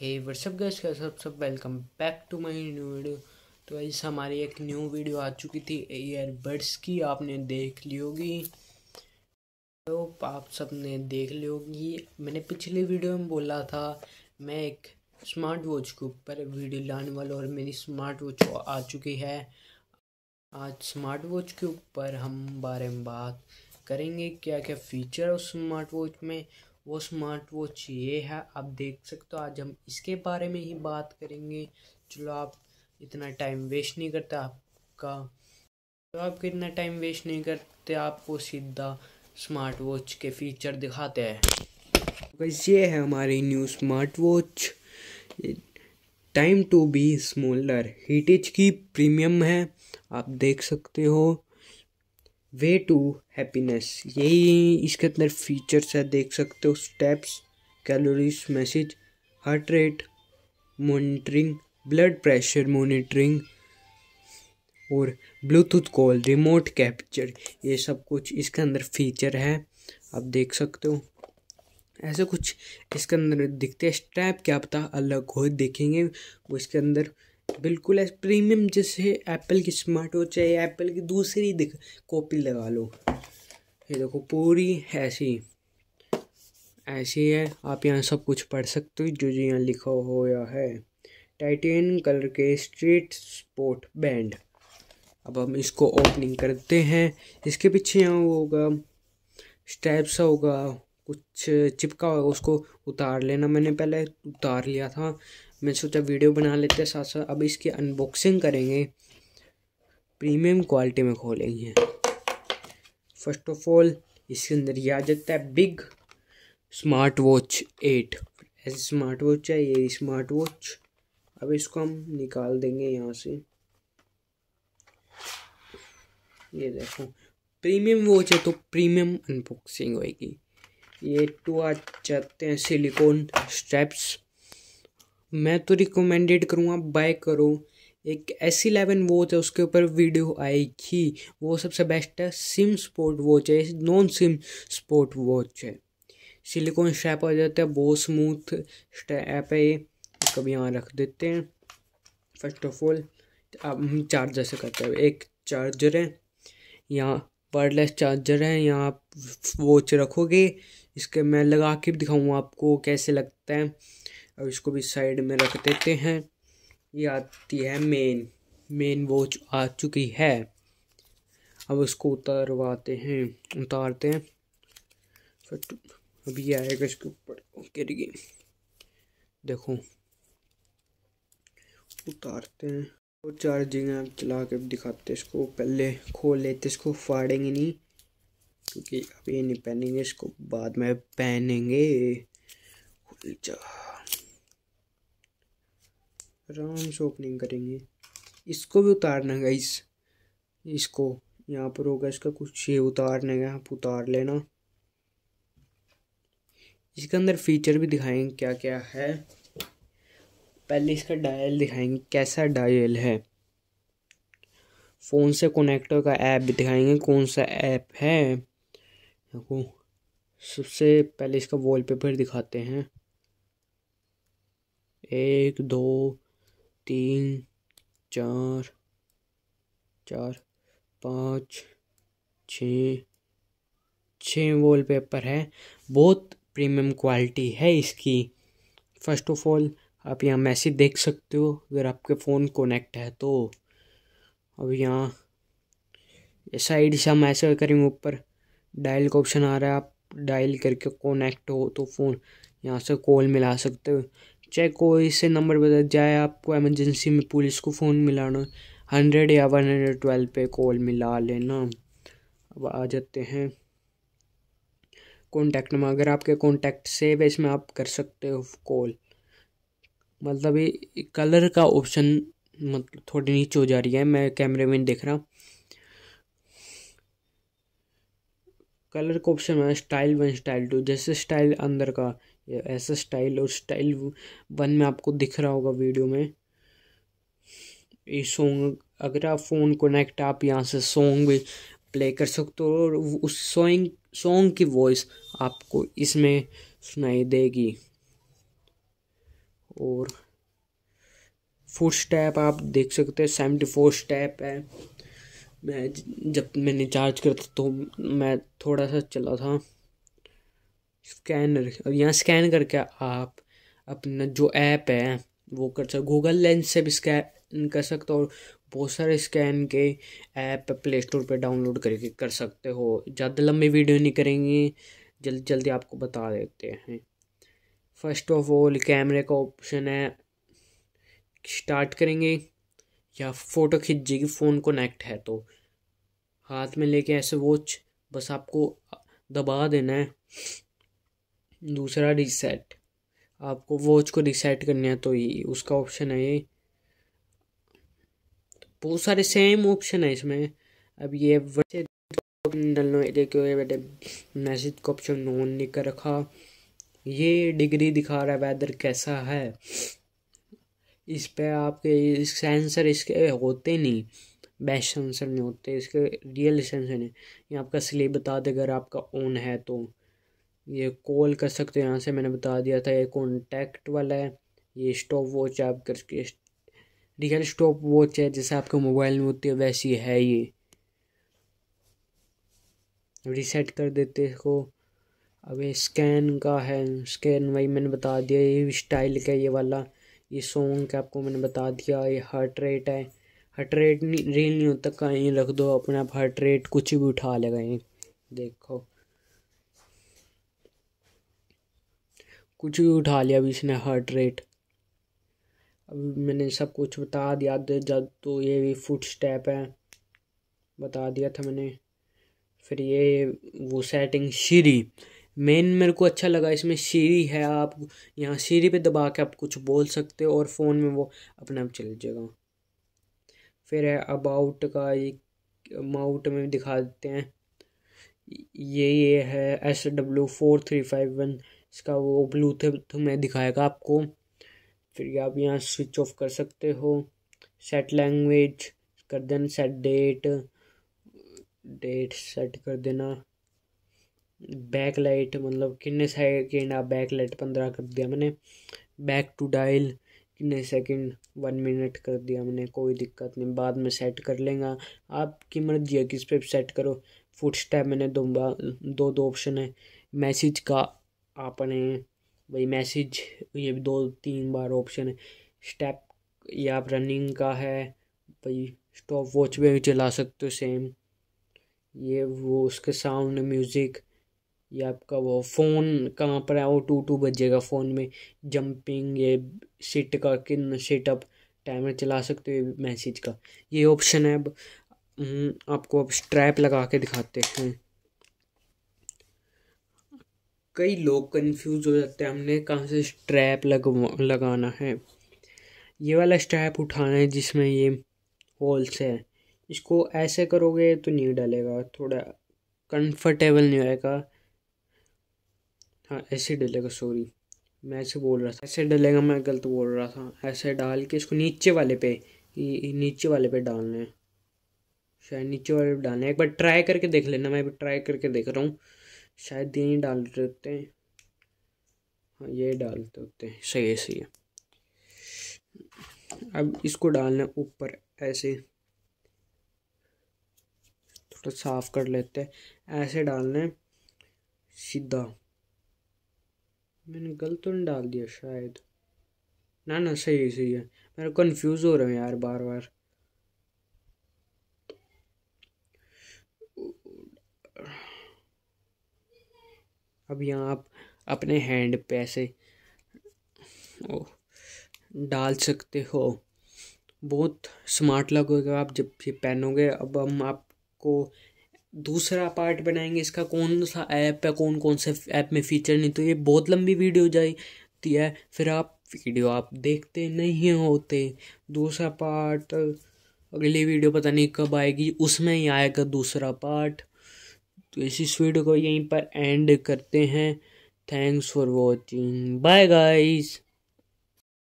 हे WhatsApp gas का सब सब welcome back to my new video तो ऐसे हमारी एक न्यू वीडियो आ चुकी थी ईयरबड्स की आपने देख ली होगी तो आप सब ने देख ली होगी मैंने पिछली वीडियो में बोला था मैं एक स्मार्ट वॉच के ऊपर वीडियो लाने वाला और मेरी स्मार्ट वॉच आ चुकी है आज स्मार्ट वॉच के ऊपर हम बारे में बात करेंगे क्या क्या फ़ीचर उस स्मार्ट वॉच में वो स्मार्ट वॉच ये है आप देख सकते हो आज हम इसके बारे में ही बात करेंगे चलो आप इतना टाइम वेस्ट नहीं करते आपका तो आप कितना टाइम वेस्ट नहीं करते आपको सीधा स्मार्ट वॉच के फीचर दिखाते हैं बस ये है हमारी न्यू स्मार्ट वॉच टाइम टू बी स्मोलर हीटेज की प्रीमियम है आप देख सकते हो वे टू हैप्पीनेस यही इसके अंदर फीचर्स है देख सकते हो steps calories message heart rate monitoring blood pressure monitoring और ब्लूटूथ कॉल रिमोट कैप्चर ये सब कुछ इसके अंदर फीचर है आप देख सकते हो ऐसा कुछ इसके अंदर दिखते हैं स्टैप क्या पता अलग हो देखेंगे वो इसके अंदर बिल्कुल ऐसे प्रीमियम जैसे एप्पल की स्मार्ट वॉच है एप्पल की दूसरी दिख कॉपी लगा लो ये देखो पूरी ऐसी ऐसी है आप यहाँ सब कुछ पढ़ सकते हो जो जो यहाँ लिखा हुआ है टाइटेन कलर के स्ट्रीट स्पोर्ट बैंड अब हम इसको ओपनिंग करते हैं इसके पीछे यहाँ होगा स्टैप सा होगा कुछ चिपका होगा उसको उतार लेना मैंने पहले उतार लिया था मैं सोचा वीडियो बना लेते हैं साथ साथ अब इसकी अनबॉक्सिंग करेंगे प्रीमियम क्वालिटी में खोलेंगे फर्स्ट ऑफ ऑल इसके अंदर यह आ जाता है बिग स्मार्ट वॉच एट ऐसी स्मार्ट वॉच है ये स्मार्ट वॉच अब इसको हम निकाल देंगे यहाँ से ये देखो प्रीमियम वॉच है तो प्रीमियम अनबॉक्सिंग होगी ये टू आ जाते हैं सिलिकॉन स्ट्रैप्स मैं तो रिकमेंडेड करूँगा बाय करो एक एस इलेवन वॉच है उसके ऊपर वीडियो आएगी वो सबसे बेस्ट है सिम स्पोर्ट वॉच है नॉन सिम स्पोर्ट वॉच है सिलिकॉन स्ट्रैप आ जाता है बहुत स्मूथ स्टैप है ये कभी यहाँ रख देते हैं फर्स्ट ऑफ ऑल अब हम चार्जर से करते हैं एक चार्जर है यहाँ वायरलेस चार्जर है यहाँ आप वॉच रखोगे इसके मैं लगा के दिखाऊँगा आपको कैसे लगता है अब इसको भी साइड में रख देते हैं ये आती है मेन मेन वॉच आ चुकी है अब उसको उतरवाते हैं उतारते हैं अभी आएगा इसके ऊपर ओके गई देखो उतारते हैं और चार्जिंग है चला के दिखाते इसको पहले खोल लेते इसको फाड़ेंगे नहीं क्योंकि अभी ये नहीं पहनेंगे इसको बाद में पहनेंगे खुल जा आराम से ओपनिंग करेंगे इसको भी उतारना है इस इसको यहाँ पर होगा इसका कुछ ये उतारने का आप उतार लेना इसके अंदर फीचर भी दिखाएंगे क्या क्या है पहले इसका डायल दिखाएंगे कैसा डायल है फ़ोन से कनेक्टर का ऐप भी दिखाएंगे कौन सा ऐप है देखो सबसे पहले इसका वॉलपेपर दिखाते हैं एक दो तीन चार चार पाँच छ छः वॉल पेपर है बहुत प्रीमियम क्वालिटी है इसकी फर्स्ट ऑफ ऑल आप यहाँ मैसेज देख सकते हो अगर आपके फ़ोन कनेक्ट है तो अब यहाँ साइड से हम ऐसे करेंगे ऊपर डायल का ऑप्शन आ रहा है आप डायल करके कनेक्ट हो तो फ़ोन यहाँ से कॉल मिला सकते हो चाहे कोई से नंबर बदल जाए आपको एमरजेंसी में पुलिस को फ़ोन मिलाना हंड्रेड या वन हंड्रेड ट्वेल्व पे कॉल मिला लेना अब आ जाते हैं कॉन्टैक्ट नंबर अगर आपके कॉन्टैक्ट सेव है इसमें आप कर सकते हो कॉल मतलब ये कलर का ऑप्शन मतलब थोड़ी नीचे हो जा रही है मैं कैमरे में देख रहा कलर का ऑप्शन है स्टाइल वन स्टाइल टू जैसे स्टाइल अंदर का ऐसा स्टाइल और स्टाइल वन में आपको दिख रहा होगा वीडियो में ये सॉन्ग अगर आप फ़ोन कनेक्ट आप यहाँ से सॉन्ग भी प्ले कर सकते हो और उस सॉन्ग सॉन्ग की वॉइस आपको इसमें सुनाई देगी और फोर स्टेप आप देख सकते हैं सेवेंटी फोर स्टेप है मैं जब मैंने चार्ज करता तो मैं थोड़ा सा चला था स्कैनर अब यहाँ स्कैन करके आप अपना जो ऐप है वो कर सकते गूगल लेंस से भी स्कैन कर सकते हो और बहुत सारे स्कैन के ऐप प्ले स्टोर पर डाउनलोड करके कर सकते हो ज़्यादा लंबी वीडियो नहीं करेंगे जल्दी जल्दी आपको बता देते हैं फर्स्ट ऑफ ऑल कैमरे का ऑप्शन है स्टार्ट करेंगे या फ़ोटो खींच जाएगी फ़ोन कनेक्ट है तो हाथ में लेके ऐसे वॉच बस आपको दबा देना है दूसरा रीसेट आपको वॉच को रीसेट करना है तो ये उसका ऑप्शन है ये तो बहुत सारे सेम ऑप्शन है इसमें अब ये डालना देखो ये बेटे मैसेज का ऑप्शन ऑन नहीं कर रखा ये डिग्री दिखा रहा है वेदर कैसा है इस पे आपके सेंसर इसके होते नहीं बेस्ट सेंसर नहीं होते इसके रियल सेंसर नहीं ये आपका स्लीप बता दे अगर आपका ऑन है तो ये कॉल कर सकते हो यहाँ से मैंने बता दिया था ये कॉन्टैक्ट वाला है ये स्टॉप वॉच है आप करके रियल स्टॉप वॉच है जैसे आपके मोबाइल में होती है वैसी है ये रीसेट कर देते इसको अब ये स्कैन का है स्कैन वही मैंने बता दिया ये स्टाइल का ये वाला ये सॉन्ग का आपको मैंने बता दिया ये हार्ट रेट है हार्ट रेट नहीं रील नहीं होता कहीं रख दो अपने आप हार्ट रेट कुछ भी उठा लेगा ये देखो कुछ भी उठा लिया अभी इसने हार्ट रेट अभी मैंने सब कुछ बता दिया जब तो ये भी फुट स्टेप है बता दिया था मैंने फिर ये वो सेटिंग सीरी मेन मेरे को अच्छा लगा इसमें सीरी है आप यहाँ सीरी पे दबा के आप कुछ बोल सकते हो और फ़ोन में वो अपने आप चल जाएगा फिर है अबाउट का ये माउट में दिखा देते हैं ये ये है S W four three five one इसका वो ब्लूटूथ में दिखाएगा आपको फिर आप यहाँ स्विच ऑफ कर सकते हो सेट लैंग्वेज कर देना सेट डेट डेट सेट कर देना बैक लाइट मतलब कितने सेकेंड आप बैक लाइट पंद्रह कर दिया मैंने बैक टू डायल कितने सेकेंड वन मिनट कर दिया मैंने कोई दिक्कत नहीं बाद में सेट कर लेंगे आपकी मर्जी है किस पे सेट करो फुट स्टेप मैंने दो दो ऑप्शन है मैसेज का आपने भाई मैसेज ये दो तीन बार ऑप्शन स्टेप ये आप रनिंग का है भाई स्टॉप वॉच में भी चला सकते हो सेम ये वो उसके साउंड म्यूज़िक ये आपका वो फ़ोन कहाँ पर है वो टू टू बजेगा फ़ोन में जंपिंग ये सिट का किन सेटअप टाइमर चला सकते हो मैसेज का ये ऑप्शन है अब हम्म, आपको अब स्ट्रैप लगा के दिखाते हैं कई लोग कंफ्यूज हो जाते हैं हमने कहाँ से स्ट्रैप लगवा लगाना है ये वाला स्ट्रैप उठाना है जिसमें ये होल्स है इसको ऐसे करोगे तो नहीं डलेगा थोड़ा कंफर्टेबल नहीं रहेगा हाँ ऐसे डलेगा सॉरी मैं ऐसे बोल रहा था ऐसे डलेगा मैं गलत बोल रहा था ऐसे डाल के इसको नीचे वाले पे नीचे वाले पे डालना है शायद नीचे वाले पे डालना है एक बार ट्राई करके देख लेना मैं भी ट्राई करके देख रहा हूँ शायद ये नहीं डाल रहे होते हैं हाँ ये डालते होते हैं सही है सही है अब इसको डालना ऊपर ऐसे थोड़ा साफ कर लेते हैं ऐसे डालना है सीधा मैंने गलत तो नहीं डाल दिया शायद ना ना सही सही है मेरा कंफ्यूज हो रहा है यार बार बार अब यहाँ आप अपने हैंड पैसे डाल सकते हो बहुत स्मार्ट होगा आप जब ये पहनोगे अब हम आपको दूसरा पार्ट बनाएंगे इसका कौन सा ऐप है कौन कौन से ऐप में फीचर नहीं तो ये बहुत लंबी वीडियो हो जाती है फिर आप वीडियो आप देखते नहीं होते दूसरा पार्ट अगली वीडियो पता नहीं कब आएगी उसमें ही आएगा दूसरा पार्ट तो इसी वीडियो को यहीं पर एंड करते हैं thanks for watching bye guys